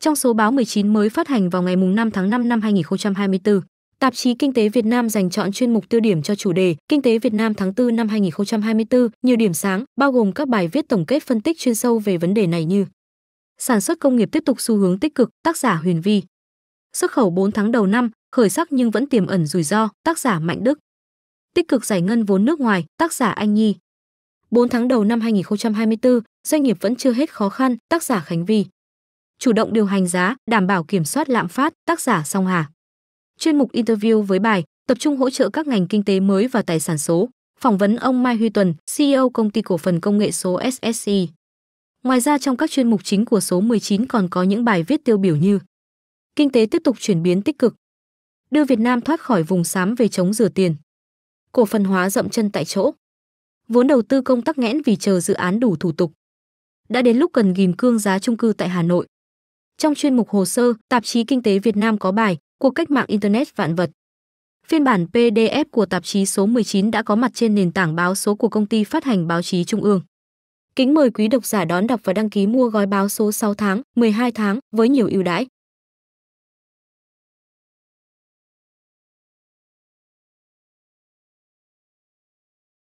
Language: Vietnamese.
Trong số báo 19 mới phát hành vào ngày 5 tháng 5 năm 2024, tạp chí Kinh tế Việt Nam dành chọn chuyên mục tiêu điểm cho chủ đề Kinh tế Việt Nam tháng 4 năm 2024, nhiều điểm sáng, bao gồm các bài viết tổng kết phân tích chuyên sâu về vấn đề này như Sản xuất công nghiệp tiếp tục xu hướng tích cực, tác giả Huyền Vi. Xuất khẩu 4 tháng đầu năm, khởi sắc nhưng vẫn tiềm ẩn rủi ro, tác giả Mạnh Đức. Tích cực giải ngân vốn nước ngoài, tác giả Anh Nhi. 4 tháng đầu năm 2024, doanh nghiệp vẫn chưa hết khó khăn, tác giả Khánh Vi chủ động điều hành giá, đảm bảo kiểm soát lạm phát, tác giả Song Hà. Chuyên mục interview với bài tập trung hỗ trợ các ngành kinh tế mới và tài sản số, phỏng vấn ông Mai Huy Tuần, CEO công ty cổ phần công nghệ số SSI. Ngoài ra trong các chuyên mục chính của số 19 còn có những bài viết tiêu biểu như Kinh tế tiếp tục chuyển biến tích cực, đưa Việt Nam thoát khỏi vùng xám về chống rửa tiền, cổ phần hóa rậm chân tại chỗ, vốn đầu tư công tắc nghẽn vì chờ dự án đủ thủ tục. Đã đến lúc cần ghim cương giá trung cư tại Hà Nội. Trong chuyên mục hồ sơ, tạp chí Kinh tế Việt Nam có bài Cuộc cách mạng Internet vạn vật. Phiên bản PDF của tạp chí số 19 đã có mặt trên nền tảng báo số của công ty phát hành báo chí Trung ương. Kính mời quý độc giả đón đọc và đăng ký mua gói báo số 6 tháng, 12 tháng với nhiều ưu đãi.